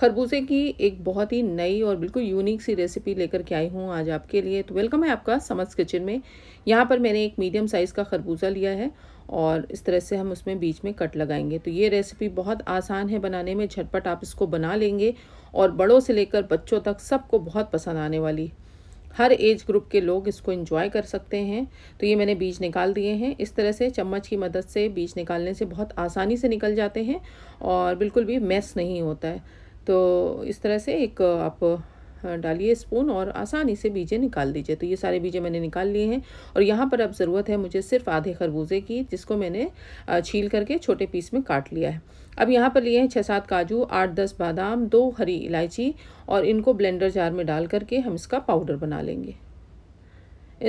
खरबूजे की एक बहुत ही नई और बिल्कुल यूनिक सी रेसिपी लेकर के आई हूँ आज आपके लिए तो वेलकम है आपका समझ किचन में यहाँ पर मैंने एक मीडियम साइज़ का खरबूजा लिया है और इस तरह से हम उसमें बीच में कट लगाएंगे तो ये रेसिपी बहुत आसान है बनाने में झटपट आप इसको बना लेंगे और बड़ों से लेकर बच्चों तक सबको बहुत पसंद आने वाली हर एज ग्रुप के लोग इसको इंजॉय कर सकते हैं तो ये मैंने बीज निकाल दिए हैं इस तरह से चम्मच की मदद से बीज निकालने से बहुत आसानी से निकल जाते हैं और बिल्कुल भी मैस नहीं होता है तो इस तरह से एक आप डालिए स्पून और आसानी से बीजे निकाल दीजिए तो ये सारे बीजे मैंने निकाल लिए हैं और यहाँ पर अब ज़रूरत है मुझे सिर्फ आधे खरबूजे की जिसको मैंने छील करके छोटे पीस में काट लिया है अब यहाँ पर लिए हैं छः सात काजू आठ दस बादाम दो हरी इलायची और इनको ब्लेंडर जार में डाल करके हम इसका पाउडर बना लेंगे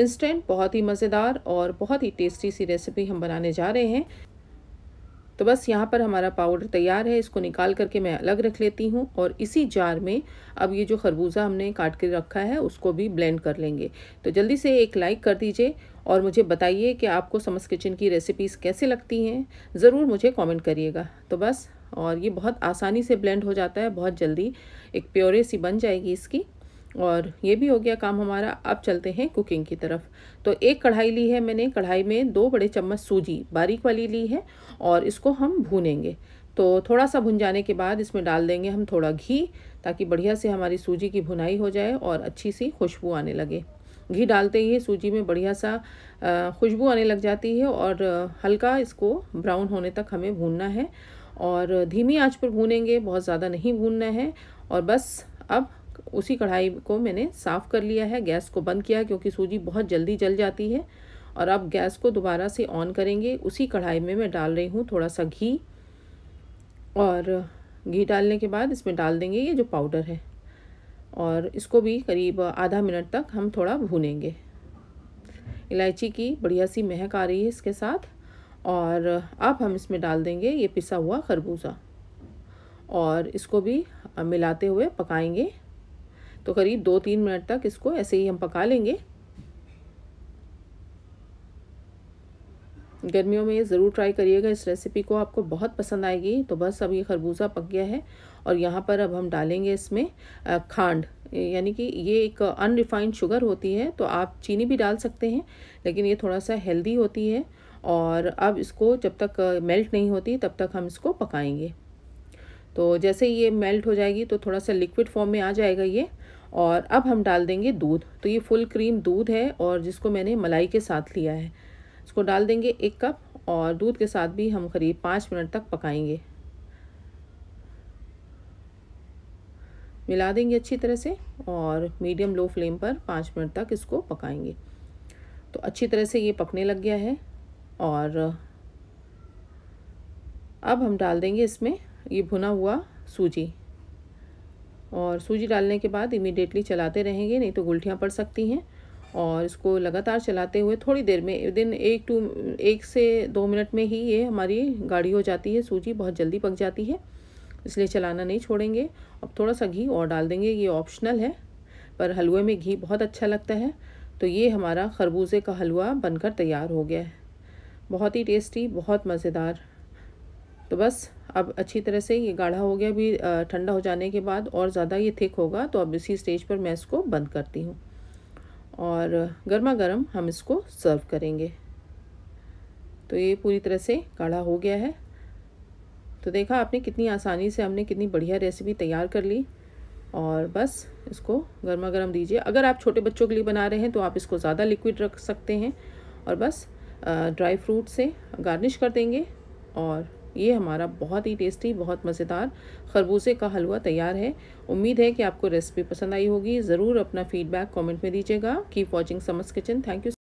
इंस्टेंट बहुत ही मज़ेदार और बहुत ही टेस्टी सी रेसिपी हम बनाने जा रहे हैं तो बस यहाँ पर हमारा पाउडर तैयार है इसको निकाल करके मैं अलग रख लेती हूँ और इसी जार में अब ये जो खरबूजा हमने काट के रखा है उसको भी ब्लेंड कर लेंगे तो जल्दी से एक लाइक कर दीजिए और मुझे बताइए कि आपको समस किचन की रेसिपीज़ कैसे लगती हैं ज़रूर मुझे कॉमेंट करिएगा तो बस और ये बहुत आसानी से ब्लेंड हो जाता है बहुत जल्दी एक प्योरे सी बन जाएगी इसकी और ये भी हो गया काम हमारा अब चलते हैं कुकिंग की तरफ तो एक कढ़ाई ली है मैंने कढ़ाई में दो बड़े चम्मच सूजी बारीक वाली ली है और इसको हम भूनेंगे तो थोड़ा सा भुन जाने के बाद इसमें डाल देंगे हम थोड़ा घी ताकि बढ़िया से हमारी सूजी की भुनाई हो जाए और अच्छी सी खुशबू आने लगे घी डालते ही सूजी में बढ़िया सा खुशबू आने लग जाती है और हल्का इसको ब्राउन होने तक हमें भूनना है और धीमी आंच पर भूनेंगे बहुत ज़्यादा नहीं भूनना है और बस अब उसी कढ़ाई को मैंने साफ़ कर लिया है गैस को बंद किया क्योंकि सूजी बहुत जल्दी जल जाती है और अब गैस को दोबारा से ऑन करेंगे उसी कढ़ाई में मैं डाल रही हूँ थोड़ा सा घी और घी डालने के बाद इसमें डाल देंगे ये जो पाउडर है और इसको भी करीब आधा मिनट तक हम थोड़ा भूनेंगे इलायची की बढ़िया सी महक आ रही है इसके साथ और अब हम इसमें डाल देंगे ये पिसा हुआ खरबूजा और इसको भी मिलाते हुए पकाएंगे तो करीब दो तीन मिनट तक इसको ऐसे ही हम पका लेंगे गर्मियों में ये ज़रूर ट्राई करिएगा इस रेसिपी को आपको बहुत पसंद आएगी तो बस अब ये खरबूजा पक गया है और यहाँ पर अब हम डालेंगे इसमें खांड यानी कि ये एक अनरिफाइंड शुगर होती है तो आप चीनी भी डाल सकते हैं लेकिन ये थोड़ा सा हेल्दी होती है और अब इसको जब तक मेल्ट नहीं होती तब तक हम इसको पकाएंगे तो जैसे ये मेल्ट हो जाएगी तो थोड़ा सा लिक्विड फॉर्म में आ जाएगा ये और अब हम डाल देंगे दूध तो ये फुल क्रीम दूध है और जिसको मैंने मलाई के साथ लिया है इसको डाल देंगे एक कप और दूध के साथ भी हम करीब पाँच मिनट तक पकाएंगे मिला देंगे अच्छी तरह से और मीडियम लो फ्लेम पर पाँच मिनट तक इसको पकाएंगे तो अच्छी तरह से ये पकने लग गया है और अब हम डाल देंगे इसमें ये भुना हुआ सूजी और सूजी डालने के बाद इमीडिएटली चलाते रहेंगे नहीं तो गुलटियाँ पड़ सकती हैं और इसको लगातार चलाते हुए थोड़ी देर में विदिन एक टू एक से दो मिनट में ही ये हमारी गाढ़ी हो जाती है सूजी बहुत जल्दी पक जाती है इसलिए चलाना नहीं छोड़ेंगे अब थोड़ा सा घी और डाल देंगे ये ऑप्शनल है पर हलवे में घी बहुत अच्छा लगता है तो ये हमारा खरबूजे का हलवा बनकर तैयार हो गया है बहुत ही टेस्टी बहुत मज़ेदार तो बस अब अच्छी तरह से ये गाढ़ा हो गया अभी ठंडा हो जाने के बाद और ज़्यादा ये थिक होगा तो अब इसी स्टेज पर मैं इसको बंद करती हूँ और गर्मा गर्म हम इसको सर्व करेंगे तो ये पूरी तरह से गाढ़ा हो गया है तो देखा आपने कितनी आसानी से हमने कितनी बढ़िया रेसिपी तैयार कर ली और बस इसको गर्मा गर्म दीजिए अगर आप छोटे बच्चों के लिए बना रहे हैं तो आप इसको ज़्यादा लिक्विड रख सकते हैं और बस ड्राई फ्रूट से गार्निश कर देंगे और ये हमारा बहुत ही टेस्टी बहुत मज़ेदार खरबूजे का हलवा तैयार है उम्मीद है कि आपको रेसिपी पसंद आई होगी ज़रूर अपना फीडबैक कमेंट में दीजिएगा कीप वाचिंग समस किचन थैंक यू